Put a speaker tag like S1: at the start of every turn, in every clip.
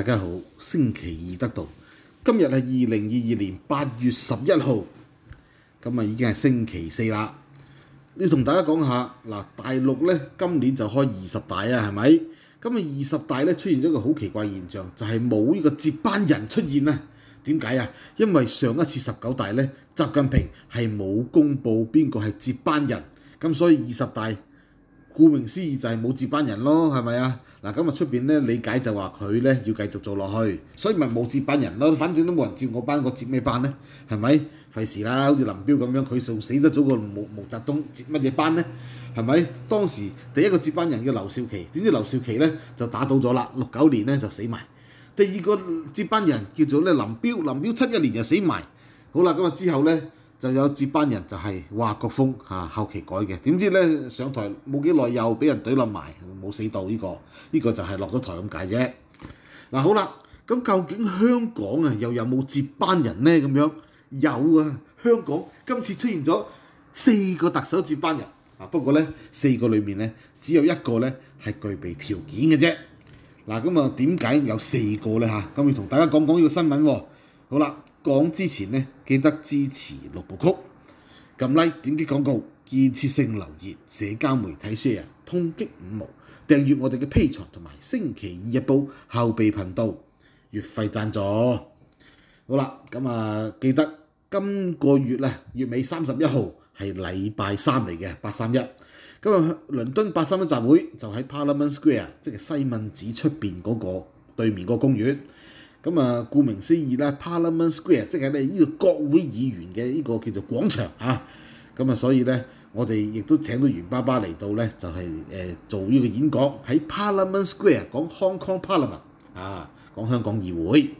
S1: 大家好，星期二得到，今日系二零二二年八月十一号，咁啊已经系星期四啦。要同大家讲下，嗱，大陆咧今年就开二十大啊，系咪？咁啊二十大咧出现一个好奇怪现象，就系冇呢个接班人出现啊？点解啊？因为上一次十九大咧，习近平系冇公布边个系接班人，咁所以二十大。顧名思義就係冇接班人咯，係咪啊？嗱，咁啊出邊咧理解就話佢咧要繼續做落去，所以咪冇接班人咯。反正都冇人接我班，我接咩班咧？係咪？費事啦，好似林彪咁樣，佢送死得咗個毛毛澤東，接乜嘢班咧？係咪？當時第一個接班人叫劉少奇，點知劉少奇咧就打倒咗啦，六九年咧就死埋。第二個接班人叫做咧林彪，林彪七一年就死埋。好啦，咁啊之後咧。就有接班人就係哇郭風嚇後期改嘅點知咧上台冇幾耐又俾人懟冧埋冇死到呢個呢個就係落咗台咁解啫嗱好啦咁究竟香港啊又有冇接班人咧咁樣有啊香港今次出現咗四個特首接班人啊不過咧四個裏面咧只有一個咧係具備條件嘅啫嗱咁啊點解有四個咧嚇咁要同大家講講呢個新聞喎好啦。講之前咧，記得支持六部曲，撳 Like、點擊廣告、建設性留言、社交媒體 share、通擊五毛、訂閱我哋嘅披財同埋星期二一報後備頻道月費贊助。好啦，咁啊，記得今個月咧，月尾三十一號係禮拜三嚟嘅八三一，今日倫敦八三一集會就喺 Parliament Square，即係西敏寺出邊嗰個對面個公園。咁啊，顧名思義啦，Parliament Square 即係咧呢個國會議員嘅呢個叫做廣場啊。咁啊，所以咧，我哋亦都請到袁爸爸嚟到咧，就係誒做呢個演講喺 Parliament Square 講 Hong Kong Parliament 啊，講香港議會。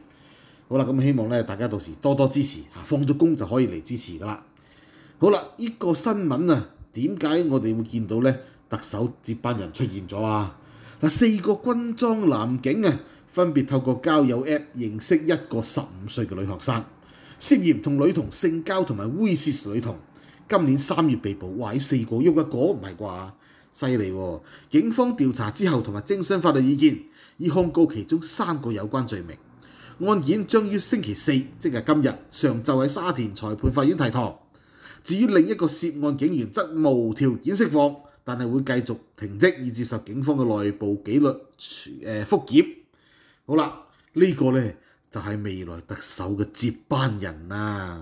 S1: 好啦，咁希望咧大家到時多多支持嚇，放咗工就可以嚟支持噶啦。好啦，呢個新聞啊，點解我哋會見到咧特首接班人出現咗啊？嗱，四個軍裝男警啊！分別透過交友 app 認識一個十五歲嘅女學生，涉嫌同女童性交同埋猥褻女童。今年三月被捕，懷四個喐嘅果唔係啩？犀利！警方調查之後同埋徵詢法律意見，已控告其中三個有關罪名。案件將於星期四，即係今日上晝喺沙田裁判法院提堂。至於另一個涉案警員則無條件釋放，但係會繼續停職以接受警方嘅內部紀律誒復檢。好啦，呢個呢，就係未來特首嘅接班人啦。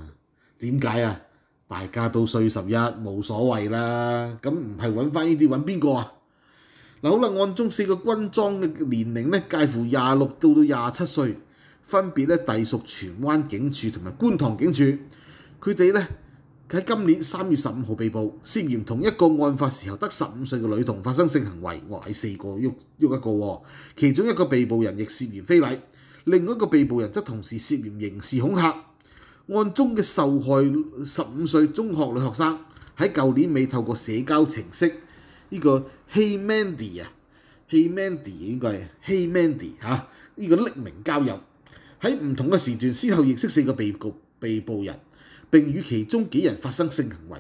S1: 點解啊？大家都歲十一冇所謂啦。咁唔係揾翻呢啲揾邊個啊？嗱，好啦，案中四個軍裝嘅年齡呢，介乎廿六到到廿七歲，分別呢，隸屬荃灣警署同埋觀塘警署。佢哋呢，喺今年三月十五號被捕，涉嫌同一個案發時候得十五歲嘅女童發生性行為，壞四個喐喐一個。其中一個被捕人亦涉嫌非禮，另一個被捕人則同時涉嫌刑事恐嚇。案中嘅受害十五歲中學女學生喺舊年尾透過社交程式呢個 HeyMandy 啊 HeyMandy 應該係 HeyMandy 嚇呢個匿名交友喺唔同嘅時段，先後認識四個被告被捕人。並與其中幾人發生性行為。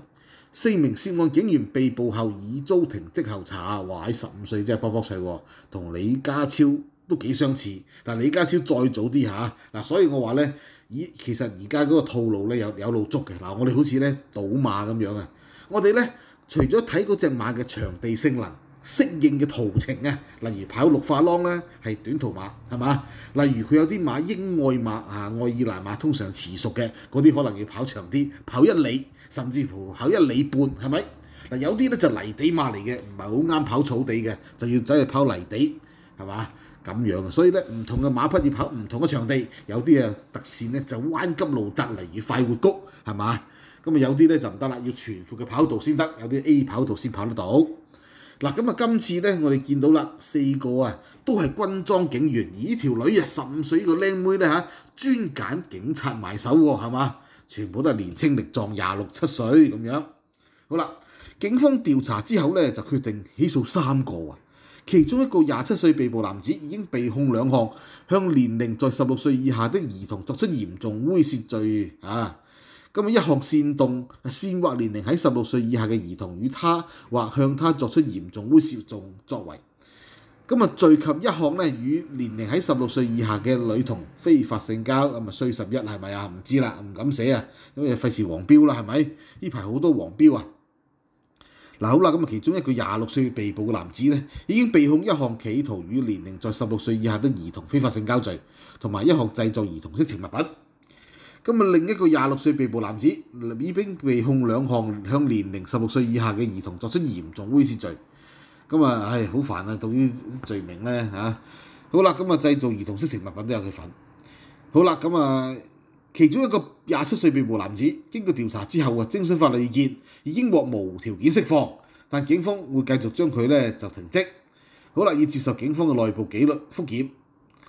S1: 四名涉案警員被捕後，已遭停職後查。話喺十五歲即係卜卜細喎，同李家超都幾相似。但李家超再早啲嚇嗱，所以我話咧，咦，其實而家嗰個套路咧有有路足嘅嗱。我哋好似咧賭馬咁樣啊，我哋咧除咗睇嗰只馬嘅場地性能。適應嘅途程啊，例如跑綠化啷咧係短途馬，係嘛？例如佢有啲馬英愛馬啊、愛爾蘭馬，通常遲熟嘅嗰啲可能要跑長啲，跑一里甚至乎跑一里半，係咪？嗱，有啲咧就泥地馬嚟嘅，唔係好啱跑草地嘅，就要走去跑泥地，係嘛？咁樣啊，所以咧唔同嘅馬匹要跑唔同嘅場地，有啲啊特線咧就彎急路窄，例如快活谷，係嘛？咁啊有啲咧就唔得啦，要全闊嘅跑道先得，有啲 A 跑道先跑得到。嗱，咁啊，今次咧，我哋見到啦，四個啊，都係軍裝警員，而呢條女啊，十五歲個靚妹咧嚇，專揀警察埋手喎，係嘛？全部都係年青力壯，廿六七歲咁樣。好啦，警方調查之後咧，就決定起訴三個啊，其中一個廿七歲被捕男子已經被控兩項向年齡在十六歲以下的兒童作出嚴重猥亵罪啊。咁一項煽動、煽惑年齡喺十六歲以下嘅兒童與他或向他作出嚴重猥褻作作為，咁啊，最及一項咧，與年齡喺十六歲以下嘅女童非法性交，咁啊，歲十一係咪啊？唔知啦，唔敢寫啊，因為費事黃標啦，係咪？呢排好多黃標啊！嗱，好啦，咁啊，其中一個廿六歲被捕嘅男子咧，已經被控一項企圖與年齡在十六歲以下的兒童非法性交罪，同埋一項製造兒童色情物品。咁啊，另一個廿六歲被捕男子已經被控兩項向年齡十六歲以下嘅兒童作出嚴重猥褻罪。咁啊，唉，好煩啊，對於罪名咧嚇。好啦，咁啊，製造兒童色情物品都有佢份。好啦，咁啊，其中一個廿七歲被捕男子經過調查之後啊，徵詢法律意見，已經獲無條件釋放，但警方會繼續將佢咧就停職。好啦，要接受警方嘅內部紀律復檢。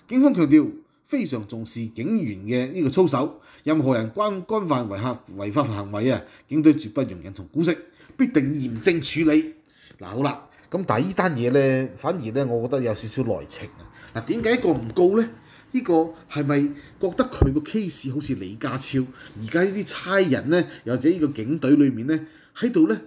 S1: 警方強調。非常重視警員嘅呢個操守，任何人干干犯違客違法行為啊，警隊絕不容忍同姑息，必定嚴正處理。嗱好啦，咁但係呢單嘢咧，反而咧，我覺得有少少內情啊。嗱，點解個唔告咧？呢個係咪覺得佢個 case 好似李家超？而家呢啲差人咧，或者呢個警隊裏面咧，喺度咧？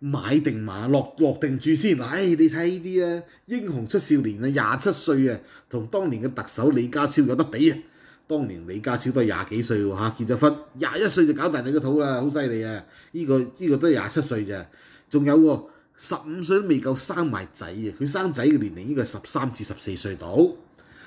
S1: 買定馬落落定住先，嗱你睇呢啲啊，英雄出少年啊，廿七歲啊，同當年嘅特首李家超有得比啊！當年李家超都係廿幾歲喎嚇，結咗婚廿一歲就搞大你個肚啦，好犀利啊！呢個呢個都係廿七歲咋，仲有喎，十五歲都未夠生埋仔啊！佢生仔嘅年齡應該係十三至十四歲到，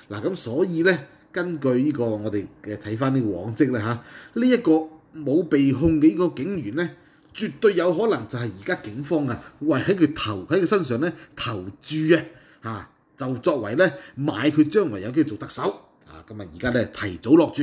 S1: 嗱咁所以咧，根據呢個我哋嘅睇翻啲往績啦嚇，呢一個冇被控嘅呢個警員咧。絕對有可能就係而家警方啊，為喺佢頭喺佢身上咧投注啊，嚇就作為咧買佢將來有機會做特首啊！今日而家咧提早落注。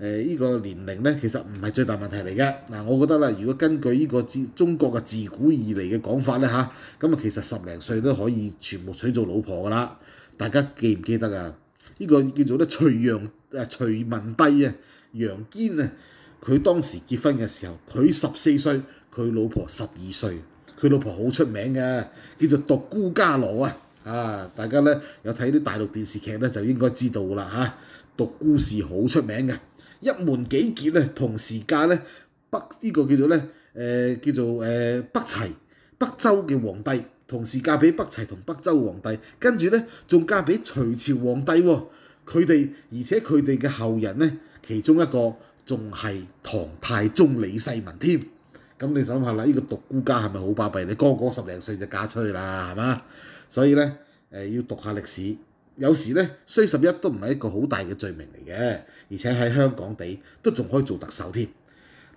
S1: 誒依個年齡咧，其實唔係最大問題嚟嘅。嗱，我覺得啦，如果根據依個中國嘅自古以嚟嘅講法咧嚇，咁啊其實十零歲都可以全部娶做老婆㗎啦。大家記唔記得啊？依個叫做咧徐陽誒徐文帝啊楊堅啊，佢當時結婚嘅時候，佢十四歲，佢老婆十二歲，佢老婆好出名嘅，叫做獨孤伽羅啊啊！大家咧有睇啲大陸電視劇咧，就應該知道啦嚇。獨孤是好出名嘅。一門幾結咧，同時嫁咧北呢個叫做咧，誒叫做誒北齊、北周嘅皇帝，同時嫁俾北齊同北周皇帝，跟住咧仲嫁俾隋朝皇帝喎。佢哋而且佢哋嘅後人咧，其中一個仲係唐太宗李世民添。咁你想下啦，呢個獨孤家係咪好巴閉你哥哥十零歲就嫁出去啦，係嘛？所以咧，誒要讀下歷史。有時咧，衰十一都唔係一個好大嘅罪名嚟嘅，而且喺香港地都仲可以做特首添。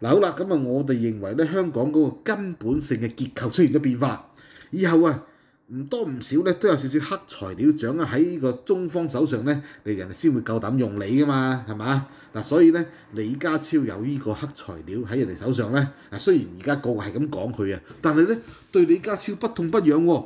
S1: 嗱好啦，咁啊，我哋認為咧，香港嗰個根本性嘅結構出現咗變化，以後啊唔多唔少咧都有少少黑材料掌握喺呢個中方手上咧，人哋先會夠膽用你噶嘛，係嘛？嗱，所以咧，李家超有呢個黑材料喺人哋手上咧，啊雖然而家個個係咁講佢啊，但係咧對李家超不痛不癢喎。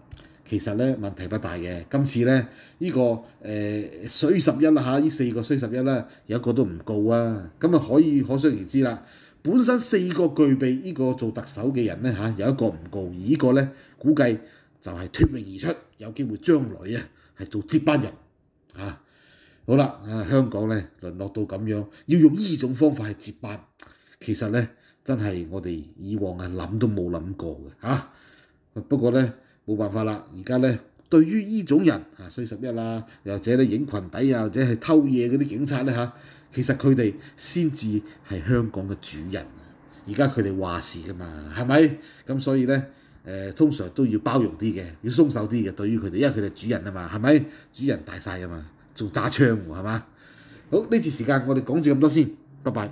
S1: 其實咧問題不大嘅，今次咧呢個誒衰十一啦嚇，呢四個衰十一啦，有一個都唔高啊，咁啊可以可想而知啦。本身四個具備呢個做特首嘅人咧嚇，有一個唔高，而呢個咧估計就係脱穎而出，有機會將來啊係做接班人嚇。好啦，啊香港咧淪落到咁樣，要用呢種方法係接班，其實咧真係我哋以往啊諗都冇諗過嘅嚇。不過咧。冇办法啦！而家咧，對於呢種人啊，衰十一啦，又或者咧，影裙底啊，或者係偷嘢嗰啲警察咧嚇，其實佢哋先至係香港嘅主人。而家佢哋話事噶嘛，係咪？咁所以咧，誒，通常都要包容啲嘅，要鬆手啲嘅，對於佢哋，因為佢哋主人啊嘛，係咪？主人大晒噶嘛，做揸槍喎，係嘛？好，呢次時間我哋講住咁多先，拜拜。